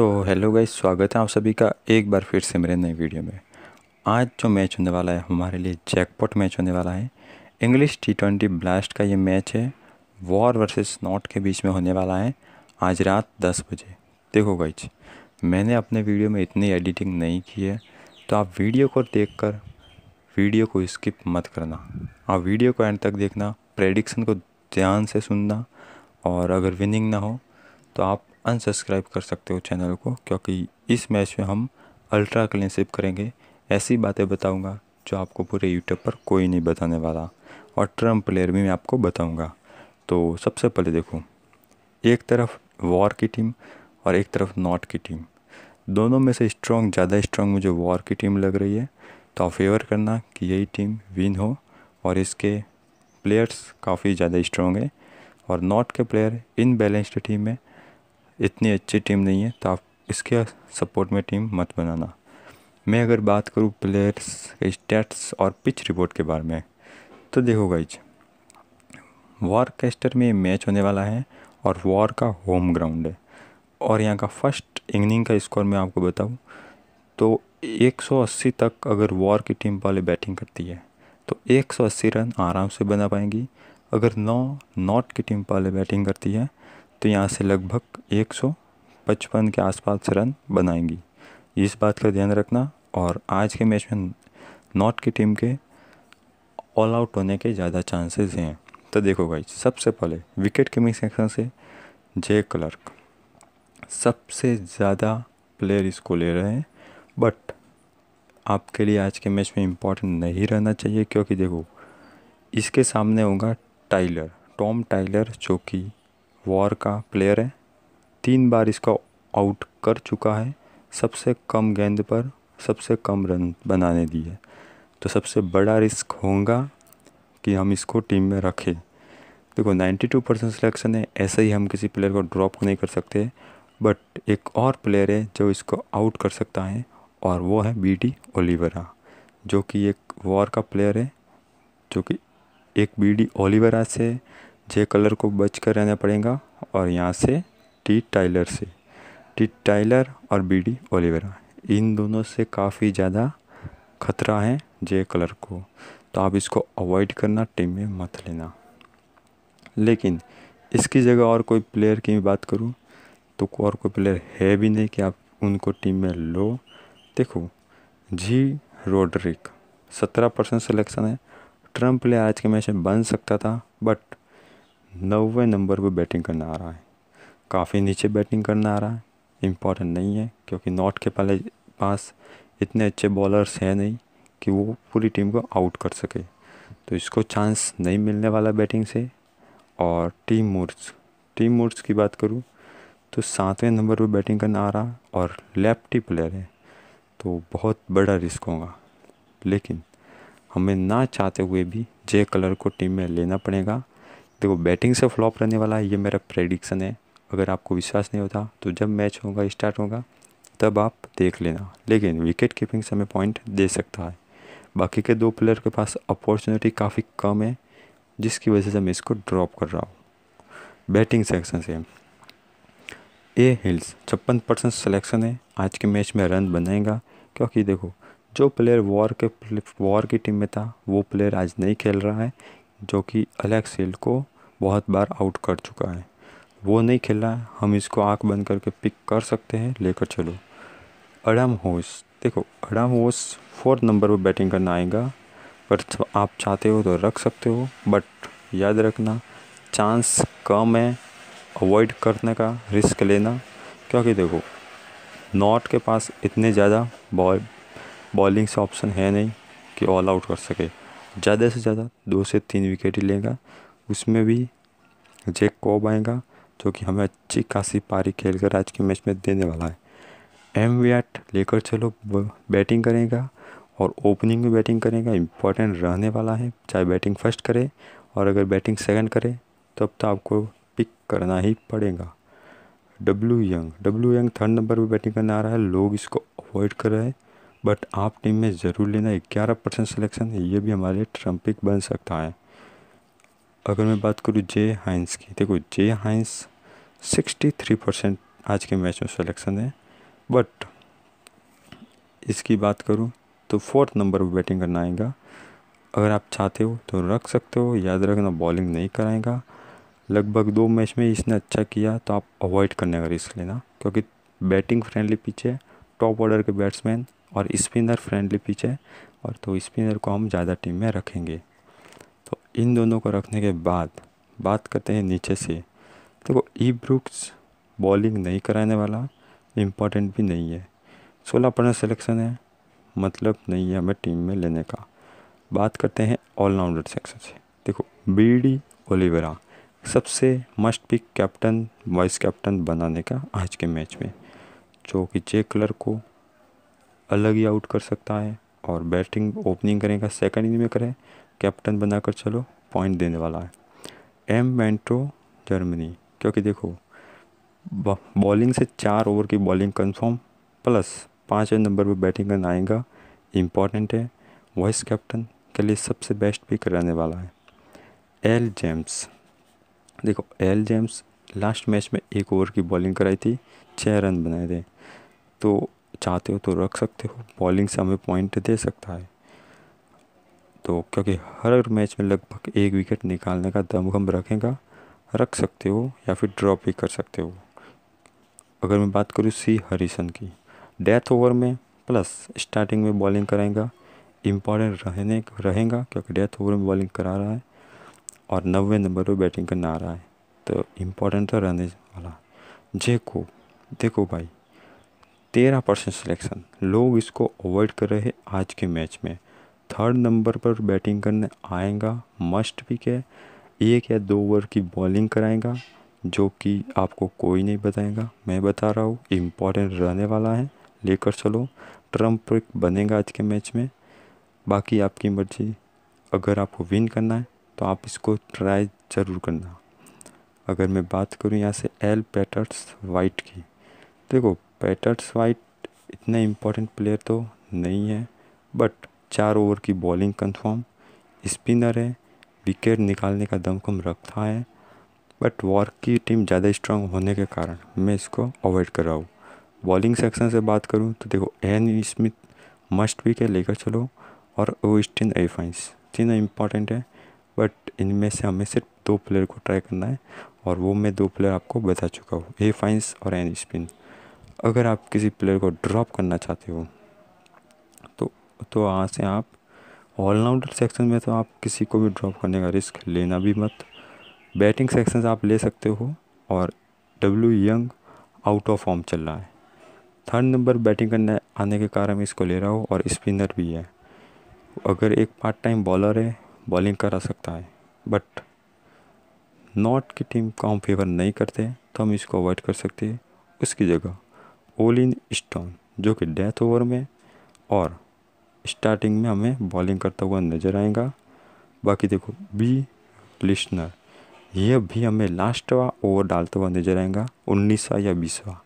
तो hello guys स्वागत है आप सभी का एक बार फिर से मेरे नए वीडियो में आज जो मैच होने वाला है हमारे लिए जैकपॉट मैच होने वाला है इंग्लिश टी ट्वेंटी ब्लास्ट का ये मैच है वॉर वर्सेस नॉट के बीच में होने वाला है आज रात दस बजे देखो गाइज मैंने अपने वीडियो में इतनी एडिटिंग नहीं की है तो आप वीडियो को देख वीडियो को स्किप मत करना आप वीडियो को एंड तक देखना प्रेडिक्शन को ध्यान से सुनना और अगर विनिंग ना हो तो आप अनसब्सक्राइब कर सकते हो चैनल को क्योंकि इस मैच में हम अल्ट्रा क्लीनशिप करेंगे ऐसी बातें बताऊंगा जो आपको पूरे यूट्यूब पर कोई नहीं बताने वाला और ट्रम्प प्लेयर भी मैं आपको बताऊंगा तो सबसे पहले देखो एक तरफ वॉर की टीम और एक तरफ नॉट की टीम दोनों में से स्ट्रॉन्ग ज़्यादा स्ट्रॉन्ग मुझे वॉर की टीम लग रही है तो आप फेवर करना कि यही टीम विन हो और इसके प्लेयर्स काफ़ी ज़्यादा स्ट्रॉन्ग है और नॉट के प्लेयर इन बैलेंस्ड टीम में इतनी अच्छी टीम नहीं है तो आप इसके सपोर्ट में टीम मत बनाना मैं अगर बात करूँ प्लेयर्स के स्टेट्स और पिच रिपोर्ट के बारे में तो देखो गाइज वॉर में मैच होने वाला है और वॉर का होम ग्राउंड है और यहाँ का फर्स्ट इनिंग का स्कोर मैं आपको बताऊँ तो 180 तक अगर वॉर की टीम पहले बैटिंग करती है तो 180 रन आराम से बना पाएंगी अगर नौ नॉट की टीम पहले बैटिंग करती है तो यहाँ से लगभग 155 के आसपास रन बनाएंगी इस बात का ध्यान रखना और आज के मैच में नॉर्थ की टीम के ऑल आउट होने के ज़्यादा चांसेस हैं तो देखो भाई सबसे पहले विकेट कीपिंग सेक्शन से जय क्लर्क सबसे ज़्यादा प्लेयर इसको ले रहे हैं बट आपके लिए आज के मैच में इम्पॉर्टेंट नहीं रहना चाहिए क्योंकि देखो इसके सामने होगा टाइलर टॉम टाइलर जो कि वॉर का प्लेयर है तीन बार इसका आउट कर चुका है सबसे कम गेंद पर सबसे कम रन बनाने दिए तो सबसे बड़ा रिस्क होगा कि हम इसको टीम में रखें देखो 92 परसेंट सिलेक्शन है ऐसे ही हम किसी प्लेयर को ड्रॉप नहीं कर सकते बट एक और प्लेयर है जो इसको आउट कर सकता है और वो है बी डी ओलिवरा जो कि एक वॉर का प्लेयर है जो कि एक बी डी ओलिवरा से जे कलर को बच कर रहना पड़ेगा और यहाँ से टी टाइलर से टी टाइलर और बी डी ओलिवेरा इन दोनों से काफ़ी ज़्यादा खतरा है जे कलर को तो आप इसको अवॉइड करना टीम में मत लेना लेकिन इसकी जगह और कोई प्लेयर की भी बात करूँ तो और कोई प्लेयर है भी नहीं कि आप उनको टीम में लो देखो जी रोड्रिक सत्रह परसेंट सेलेक्शन है ट्रंप प्लेयर आज के मैच में बन सकता था बट नवे नंबर पे बैटिंग करना आ रहा है काफ़ी नीचे बैटिंग करना आ रहा है इम्पॉर्टेंट नहीं है क्योंकि नॉर्थ के पहले पास इतने अच्छे बॉलर्स हैं नहीं कि वो पूरी टीम को आउट कर सके तो इसको चांस नहीं मिलने वाला बैटिंग से और टीम मोड्स टीम मोड्स की बात करूँ तो सातवें नंबर पर बैटिंग करना आ रहा और लेफ्टी प्लेयर है तो बहुत बड़ा रिस्क होगा लेकिन हमें ना चाहते हुए भी जे कलर को टीम में लेना पड़ेगा देखो बैटिंग से फ्लॉप रहने वाला है ये मेरा प्रेडिक्शन है अगर आपको विश्वास नहीं होता तो जब मैच होगा स्टार्ट होगा तब आप देख लेना लेकिन विकेट कीपिंग से हमें पॉइंट दे सकता है बाकी के दो प्लेयर के पास अपॉर्चुनिटी काफ़ी कम है जिसकी वजह से मैं इसको ड्रॉप कर रहा हूँ बैटिंग सेक्शन से ए हिल्स छप्पन परसेंट सलेक्शन है आज के मैच में रन बनाएगा क्योंकि देखो जो प्लेयर वॉर के वॉर की टीम में था वो प्लेयर आज नहीं खेल रहा है जो कि एलेक्स हिल को बहुत बार आउट कर चुका है वो नहीं खेल रहा है हम इसको आंख बंद करके पिक कर सकते हैं लेकर चलो अडम होस देखो अडम होस फोर्थ नंबर पर बैटिंग करना आएगा पर आप चाहते हो तो रख सकते हो बट याद रखना चांस कम है अवॉइड करने का रिस्क लेना क्योंकि देखो नॉर्थ के पास इतने ज़्यादा बॉल बॉलिंग से ऑप्शन है नहीं कि ऑल आउट कर सके ज़्यादा से ज़्यादा दो से तीन विकेट ही लेगा उसमें भी जेक कॉब आएगा जो कि हमें अच्छी खासी पारी खेल कर आज के मैच में देने वाला है एम विराट लेकर चलो बैटिंग करेगा और ओपनिंग में बैटिंग करेगा इम्पोर्टेंट रहने वाला है चाहे बैटिंग फर्स्ट करे और अगर बैटिंग सेकंड करे तब तो आपको पिक करना ही पड़ेगा W Young W Young third number पर बैटिंग करने आ रहा है लोग इसको अवॉइड कर रहे हैं बट आप टीम में ज़रूर लेना ग्यारह परसेंट सिलेक्शन ये भी हमारे ट्रम्पिक बन सकता है अगर मैं बात करूँ जे हाइंस की देखो J Hines sixty three percent आज के मैच में सिलेक्शन है बट इसकी बात करूँ तो फोर्थ नंबर पर बैटिंग करना आएगा अगर आप चाहते हो तो रख सकते हो याद रखना बॉलिंग नहीं कराएगा लगभग दो मैच में इसने अच्छा किया तो आप अवॉइड करने का रिस्क लेना क्योंकि बैटिंग फ्रेंडली पीछे टॉप ऑर्डर के बैट्समैन और स्पिनर फ्रेंडली पिच है और तो स्पिनर को हम ज़्यादा टीम में रखेंगे तो इन दोनों को रखने के बाद बात करते हैं नीचे से तो वो ई ब्रुक्स बॉलिंग नहीं कराने वाला इम्पोर्टेंट भी नहीं है सोलह पन्ना सेलेक्शन है मतलब नहीं है हमें टीम में लेने का बात करते हैं ऑलराउंडर सेक्शन से देखो बी डी ओलिवेरा सबसे must pick captain vice captain बनाने का आज के मैच में जो कि जे क्लर को अलग ही आउट कर सकता है और बैटिंग ओपनिंग करेगा सेकंड इनिंग में करें कैप्टन बनाकर चलो पॉइंट देने वाला है एम मेंटो जर्मनी क्योंकि देखो बॉलिंग से चार ओवर की बॉलिंग कंफर्म प्लस पाँचवें नंबर पर बैटिंग करना आएगा इम्पॉर्टेंट है वाइस कैप्टन के लिए सबसे बेस्ट पिक रहने वाला है एल जेम्स देखो एल जेम्स लास्ट मैच में एक ओवर की बॉलिंग कराई थी छः रन बनाए थे तो चाहते हो तो रख सकते हो बॉलिंग से हमें पॉइंट दे सकता है तो क्योंकि हर मैच में लगभग एक विकेट निकालने का दम हम रखेगा रख सकते हो या फिर ड्रॉप भी कर सकते हो अगर मैं बात करूँ सी हरिसन की डेथ ओवर में प्लस स्टार्टिंग में बॉलिंग कराएगा इम्पॉर्टेंट रहने रहेगा क्योंकि डेथ ओवर में बॉलिंग करा रहा है और नब्बे नंबर पर बैटिंग करना आ रहा है तो इम्पॉर्टेंट तो रहने वाला जे को देखो भाई तेरह परसेंट सिलेक्शन लोग इसको अवॉइड कर रहे हैं आज के मैच में थर्ड नंबर पर बैटिंग करने आएगा मस्ट पिक है एक या दो ओवर की बॉलिंग कराएगा जो कि आपको कोई नहीं बताएगा मैं बता रहा हूँ इम्पॉर्टेंट रहने वाला है लेकर चलो ट्रम्प बनेगा आज के मैच में बाकी आपकी मर्जी अगर आपको विन करना है तो आप इसको ट्राई ज़रूर करना अगर मैं बात करूँ यहाँ से एल पैटर्स वाइट की देखो पैटर्स वाइट इतना इम्पोर्टेंट प्लेयर तो नहीं है बट चार ओवर की बॉलिंग कंफर्म स्पिनर है विकेट निकालने का दमखम रखता है बट वॉर्क की टीम ज़्यादा स्ट्रांग होने के कारण मैं इसको अवॉइड कर रहा हूँ बॉलिंग सेक्शन से बात करूँ तो देखो एन स्मिथ मस्ट भी के लेकर चलो और ओस्टिन एफाइंस तीनों इम्पॉर्टेंट है बट इनमें से हमें सिर्फ दो प्लेयर को ट्राई करना है और वो मैं दो प्लेयर आपको बता चुका हूँ ए फाइंस और एन स्पिन अगर आप किसी प्लेयर को ड्रॉप करना चाहते हो तो तो वहाँ से आप ऑलराउंडर सेक्शन में तो आप किसी को भी ड्रॉप करने का रिस्क लेना भी मत बैटिंग सेक्शन से आप ले सकते हो और W Young out of form चल रहा है थर्ड नंबर बैटिंग करने आने के कारण मैं इसको ले रहा हूँ और स्पिनर भी है अगर एक पार्ट टाइम बॉलर है बॉलिंग करा सकता है बट नॉर्थ की टीम को हम फेवर नहीं करते तो हम इसको अवॉइड कर सकते हैं उसकी जगह ओलिन स्टोन जो कि डेथ ओवर में और स्टार्टिंग में हमें बॉलिंग करता हुआ नज़र आएगा बाकी देखो बी लिस्नर यह भी हमें लास्टवा ओवर डालता हुआ नजर आएगा उन्नीसवा या बीसवा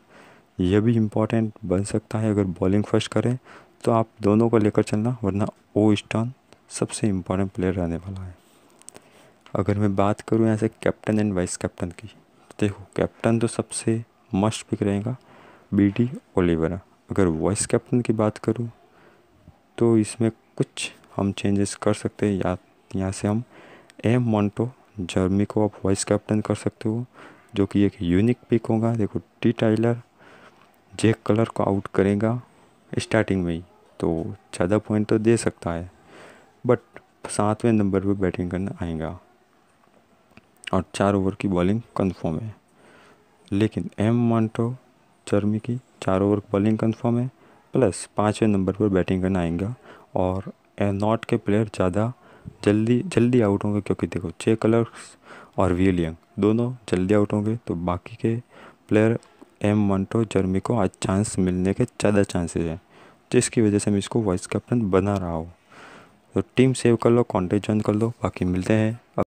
यह भी इम्पोर्टेंट बन सकता है अगर बॉलिंग फर्स्ट करें तो आप दोनों को लेकर चलना वरना ओ स्टॉन सबसे इम्पोर्टेंट प्लेयर रहने वाला है अगर मैं बात करूँ यहाँ से कैप्टन एंड वाइस कैप्टन की तो देखो कैप्टन तो सबसे मस्ट पिक रहेगा डी ओलिवरा अगर वॉइस कैप्टन की बात करूँ तो इसमें कुछ हम चेंजेस कर सकते हैं या यहाँ से हम एम मोन्टो जर्मी को आप वॉइस कैप्टन कर सकते हो जो कि एक यूनिक पिक होगा देखो टी टाइलर जेक कलर को आउट करेगा स्टार्टिंग में ही तो ज़्यादा पॉइंट तो दे सकता है बट सातवें नंबर पे बैटिंग करने आएगा और चार ओवर की बॉलिंग कंफर्म है लेकिन एम मॉन्टो चर्मी की चार ओवर बॉलिंग कंफर्म है प्लस पाँचवें नंबर पर बैटिंग करना आएगा और नॉट के प्लेयर ज़्यादा जल्दी जल्दी आउट होंगे क्योंकि देखो चे कलर्स और विलियंग दोनों जल्दी आउट होंगे तो बाकी के प्लेयर एम मंटो जर्मी को आज चांस मिलने के ज़्यादा चांसेस हैं जिसकी वजह से मैं इसको वाइस कैप्टन बना रहा हूँ तो टीम सेव कर लो कॉन्टेक्ट ज्वाइन कर लो बाकी मिलते हैं